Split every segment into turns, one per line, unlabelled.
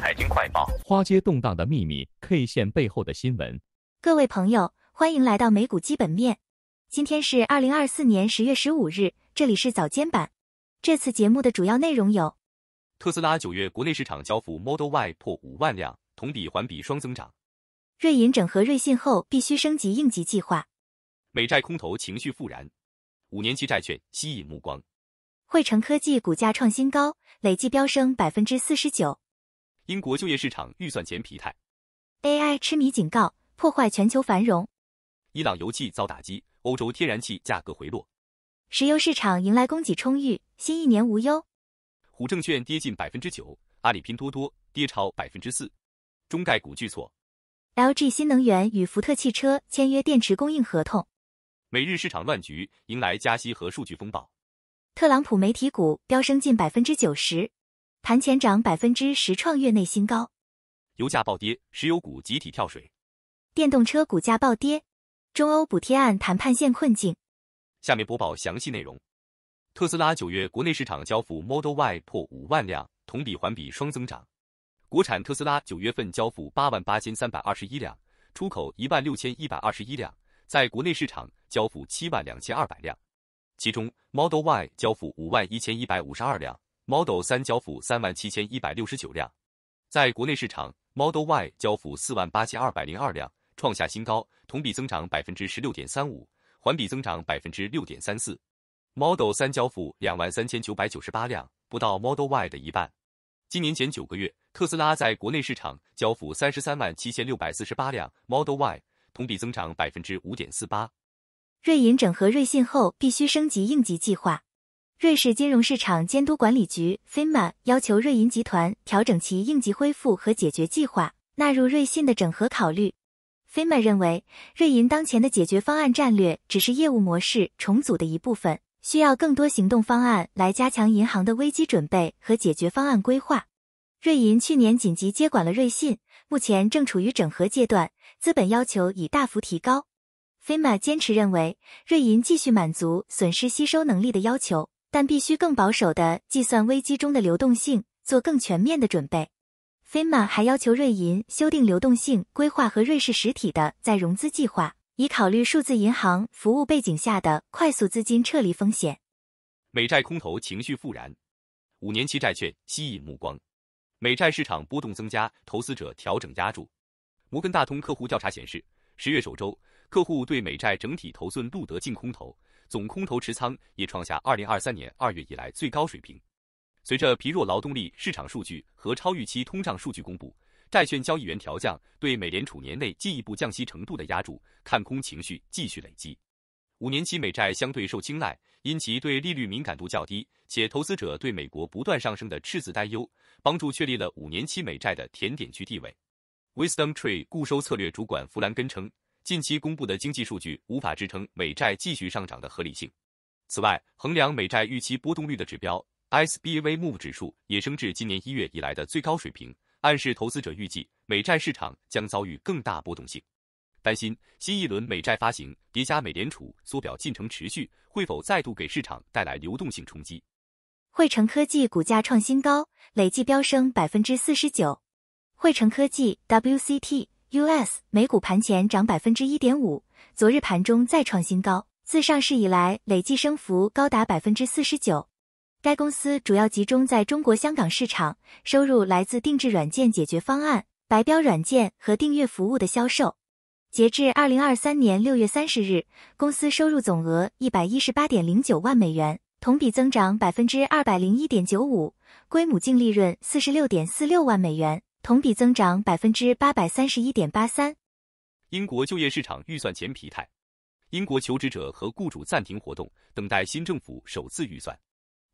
财经快报：花街动荡的秘密，K 线背后的新闻。
各位朋友，欢迎来到美股基本面。今天是二零二四年十月十五日，这里是早间版。这次节目的主要内容有：
特斯拉九月国内市场交付 Model Y 破五万辆，同比环比双增长。
瑞银整合瑞信后，必须升级应急计划。
美债空头情绪复燃，五年期债券吸引目光。
汇成科技股价创新高，累计飙升百分之四十九。
英国就业市场预算前疲态
，AI 痴迷警告破坏全球繁荣。
伊朗油气遭打击，欧洲天然气价格回落，
石油市场迎来供给充裕，新一年无忧。
虎证券跌近百分之九，阿里拼多多跌超百分之四，中概股巨挫。
LG 新能源与福特汽车签约电池供应合同。
美日市场乱局迎来加息和数据风暴，
特朗普媒体股飙升近百分之九十。盘前涨百分之十创月内新高，
油价暴跌，石油股集体跳水，
电动车股价暴跌，中欧补贴案谈判陷困境。
下面播报详细内容：特斯拉九月国内市场交付 Model Y 破五万辆，同比环比双增长。国产特斯拉九月份交付八万八千三百二十一辆，出口一万六千一百二十一辆，在国内市场交付七万两千二百辆，其中 Model Y 交付五万一千一百五十二辆。Model 三交付三万七千一百六十九辆，在国内市场，Model Y 交付四万八千二百零二辆，创下新高，同比增长百分之十六点三五，环比增长百分之六点三四。Model 三交付两万三千九百九十八辆，不到 Model Y 的一半。今年前九个月，特斯拉在国内市场交付三十三万七千六百四十八辆 Model Y，同比增长百分之五点四八。
瑞银整合瑞信后，必须升级应急计划。瑞士金融市场监督管理局 （FMA） 要求瑞银集团调整其应急恢复和解决计划，纳入瑞信的整合考虑。FMA 认为，瑞银当前的解决方案战略只是业务模式重组的一部分，需要更多行动方案来加强银行的危机准备和解决方案规划。瑞银去年紧急接管了瑞信，目前正处于整合阶段，资本要求已大幅提高。FMA 坚持认为，瑞银继续满足损失吸收能力的要求。但必须更保守地计算危机中的流动性，做更全面的准备。FIMMA 还要求瑞银修订流动性规划和瑞士实体的再融资计划，以考虑数字银行服务背景下的快速资金撤离风险。
美债空头情绪复燃，五年期债券吸引目光，美债市场波动增加，投资者调整压注。摩根大通客户调查显示，十月首周。客户对美债整体头寸录得净空头，总空头持仓也创下二零二三年二月以来最高水平。随着疲弱劳动力市场数据和超预期通胀数据公布，债券交易员调降对美联储年内进一步降息程度的压注，看空情绪继续累积。五年期美债相对受青睐，因其对利率敏感度较低，且投资者对美国不断上升的赤字担忧，帮助确立了五年期美债的甜点区地位。WisdomTree 固收策略主管弗兰根称。近期公布的经济数据无法支撑美债继续上涨的合理性。此外，衡量美债预期波动率的指标 S B V M 指数也升至今年一月以来的最高水平，暗示投资者预计美债市场将遭遇更大波动性。担心新一轮美债发行叠加美联储缩表进程持续，会否再度给市场带来流动性冲击？
汇成科技股价创新高，累计飙升百分之四十九。汇成科技 W C T。U.S. 美股盘前涨百分之一点五，昨日盘中再创新高，自上市以来累计升幅高达百分之四十九。该公司主要集中在中国香港市场，收入来自定制软件解决方案、白标软件和订阅服务的销售。截至二零二三年六月三十日，公司收入总额一百一十八点零九万美元，同比增长百分之二百零一点九五，归母净利润四十六点四六万美元。同比增长百分之八百三十一点八三。
英国就业市场预算前疲态，英国求职者和雇主暂停活动，等待新政府首次预算。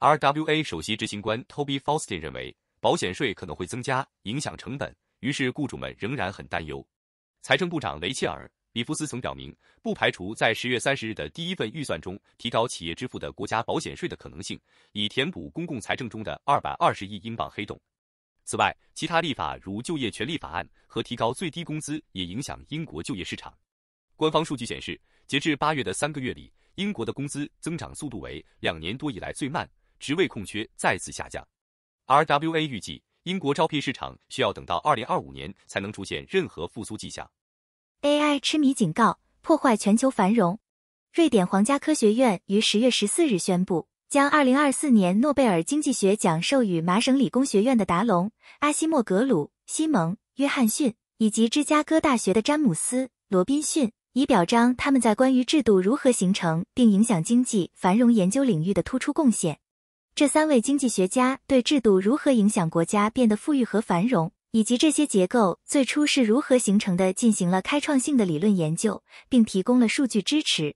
RWA 首席执行官 Toby f a u s t i n 认为，保险税可能会增加，影响成本，于是雇主们仍然很担忧。财政部长雷切尔·里夫斯曾表明，不排除在十月三十日的第一份预算中提高企业支付的国家保险税的可能性，以填补公共财政中的二百二十亿英镑黑洞。此外，其他立法如就业权利法案和提高最低工资也影响英国就业市场。官方数据显示，截至八月的三个月里，英国的工资增长速度为两年多以来最慢，职位空缺再次下降。RWA 预计，英国招聘市场需要等到2025年才能出现任何复苏迹象。
AI 痴迷警告，破坏全球繁荣。瑞典皇家科学院于十月十四日宣布。将二零二四年诺贝尔经济学奖授予麻省理工学院的达隆·阿西莫格鲁、西蒙·约翰逊以及芝加哥大学的詹姆斯·罗宾逊，以表彰他们在关于制度如何形成并影响经济繁荣研究领域的突出贡献。这三位经济学家对制度如何影响国家变得富裕和繁荣，以及这些结构最初是如何形成的，进行了开创性的理论研究，并提供了数据支持。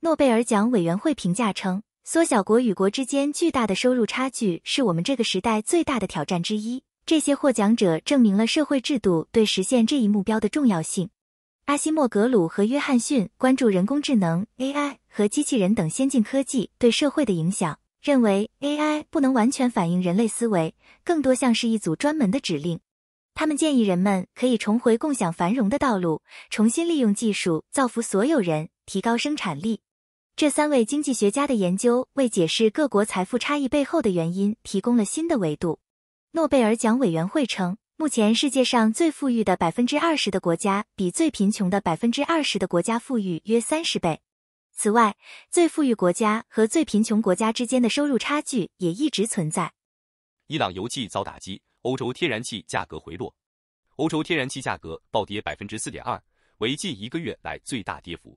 诺贝尔奖委员会评价称。缩小国与国之间巨大的收入差距是我们这个时代最大的挑战之一。这些获奖者证明了社会制度对实现这一目标的重要性。阿西莫格鲁和约翰逊关注人工智能 （AI） 和机器人等先进科技对社会的影响，认为 AI 不能完全反映人类思维，更多像是一组专门的指令。他们建议人们可以重回共享繁荣的道路，重新利用技术造福所有人，提高生产力。这三位经济学家的研究为解释各国财富差异背后的原因提供了新的维度。诺贝尔奖委员会称，目前世界上最富裕的百分之二十的国家比最贫穷的百分之二十的国家富裕约三十倍。此外，最富裕国家和最贫穷国家之间的收入差距也一直存在。
伊朗油气遭打击，欧洲天然气价格回落，欧洲天然气价格暴跌百分之四点二，为近一个月来最大跌幅。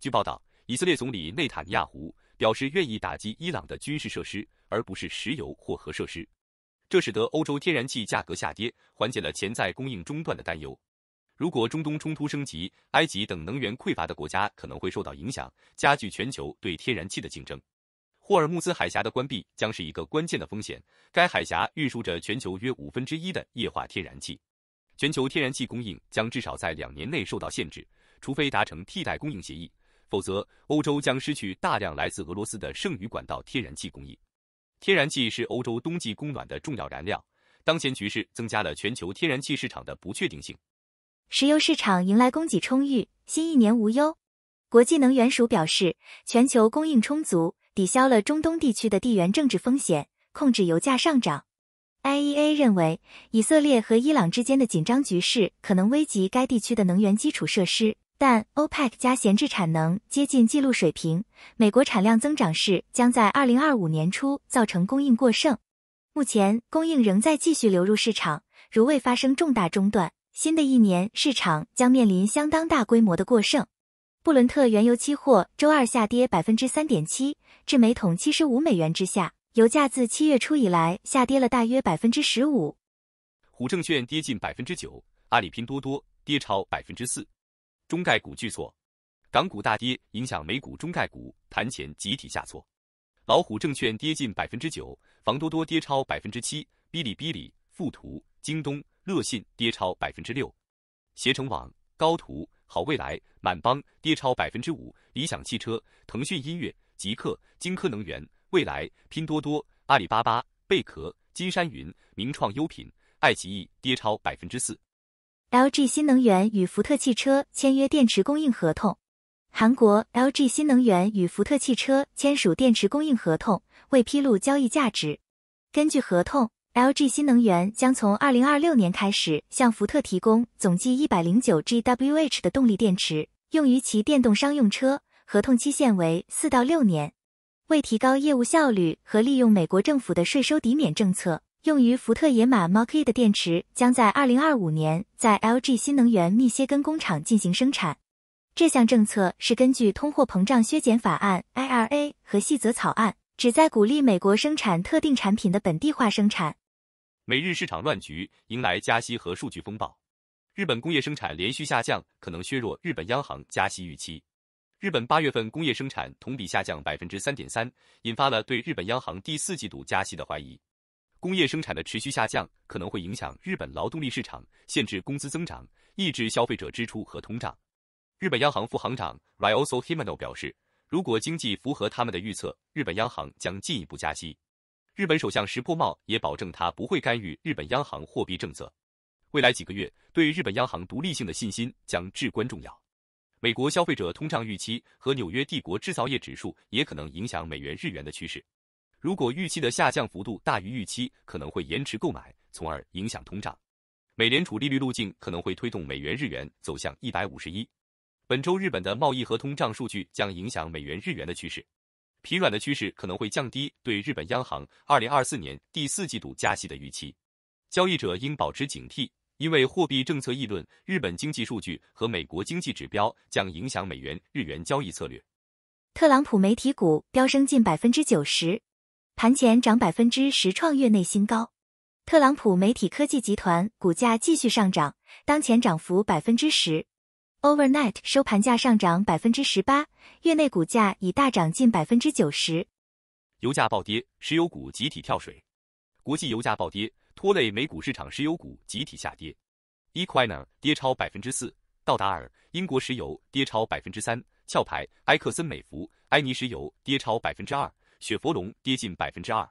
据报道。以色列总理内塔尼亚胡表示，愿意打击伊朗的军事设施，而不是石油或核设施。这使得欧洲天然气价格下跌，缓解了潜在供应中断的担忧。如果中东冲突升级，埃及等能源匮乏的国家可能会受到影响，加剧全球对天然气的竞争。霍尔木兹海峡的关闭将是一个关键的风险。该海峡运输着全球约五分之一的液化天然气，全球天然气供应将至少在两年内受到限制，除非达成替代供应协议。否则，欧洲将失去大量来自俄罗斯的剩余管道天然气供应。天然气是欧洲冬季供暖的重要燃料。当前局势增加了全球天然气市场的不确定性。
石油市场迎来供给充裕，新一年无忧。国际能源署表示，全球供应充足，抵消了中东地区的地缘政治风险，控制油价上涨。IEA 认为，以色列和伊朗之间的紧张局势可能危及该地区的能源基础设施。但 OPEC 加闲置产能接近纪录水平，美国产量增长势将在二零二五年初造成供应过剩。目前供应仍在继续流入市场，如未发生重大中断，新的一年市场将面临相当大规模的过剩。布伦特原油期货周二下跌百分之三点七，至每桶七十五美元之下，油价自七月初以来下跌了大约百分之十五。
虎证券跌近百分之九，阿里拼多多跌超百分之四。中概股巨挫，港股大跌，影响美股中概股盘前集体下挫，老虎证券跌近百分之九，房多多跌超百分之七，哔哩哔哩、富途、京东、乐信跌超百分之六，携程网、高途、好未来、满帮跌超百分之五，理想汽车、腾讯音乐、极客、金科能源、未来、拼多多、阿里巴巴、贝壳、金山云、名创优品、爱奇艺跌超百分之四。
LG 新能源与福特汽车签约电池供应合同。韩国 LG 新能源与福特汽车签署电池供应合同，未披露交易价值。根据合同，LG 新能源将从2026年开始向福特提供总计 109GWh 的动力电池，用于其电动商用车。合同期限为4到6年。为提高业务效率和利用美国政府的税收抵免政策。用于福特野马 Mach E 的电池将在2025年在 LG 新能源密歇根工厂进行生产。这项政策是根据通货膨胀削减法案 （IRA） 和细则草案，旨在鼓励美国生产特定产品的本地化生产。
美日市场乱局迎来加息和数据风暴，日本工业生产连续下降，可能削弱日本央行加息预期。日本八月份工业生产同比下降百分之三点三，引发了对日本央行第四季度加息的怀疑。工业生产的持续下降可能会影响日本劳动力市场，限制工资增长，抑制消费者支出和通胀。日本央行副行长 Ryosuke h i m a n o 表示，如果经济符合他们的预测，日本央行将进一步加息。日本首相石破茂也保证他不会干预日本央行货币政策。未来几个月对日本央行独立性的信心将至关重要。美国消费者通胀预期和纽约帝国制造业指数也可能影响美元日元的趋势。如果预期的下降幅度大于预期，可能会延迟购买，从而影响通胀。美联储利率路径可能会推动美元日元走向一百五十一。本周日本的贸易和通胀数据将影响美元日元的趋势。疲软的趋势可能会降低对日本央行二零二四年第四季度加息的预期。交易者应保持警惕，因为货币政策议论、日本经济数据和美国经济指标将影响美元日元交易策略。
特朗普媒体股飙升近百分之九十。盘前涨百分之十，创月内新高。特朗普媒体科技集团股价继续上涨，当前涨幅百分之十。Overnight 收盘价上涨百分之十八，月内股价已大涨近百分之九十。
油价暴跌，石油股集体跳水。国际油价暴跌，拖累美股市场，石油股集体下跌。Equinor 跌超百分之四，道达尔、英国石油跌超百分之三，壳牌、埃克森美孚、埃尼石油跌超百分之二。雪佛龙跌近百分之二，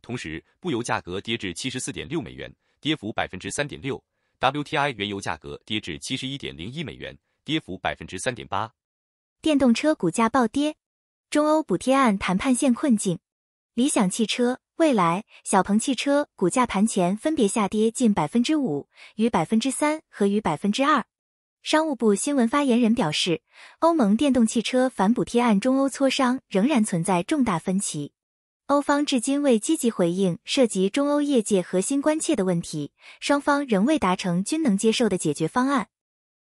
同时布油价格跌至七十四点六美元，跌幅百分之三点六；WTI 原油价格跌至七十一点零一美元，跌幅百分之三点八。
电动车股价暴跌，中欧补贴案谈判陷困境。理想汽车、蔚来、小鹏汽车股价盘前分别下跌近百分之五、于百分之三和于百分之二。商务部新闻发言人表示，欧盟电动汽车反补贴案中欧磋商仍然存在重大分歧，欧方至今未积极回应涉及中欧业界核心关切的问题，双方仍未达成均能接受的解决方案。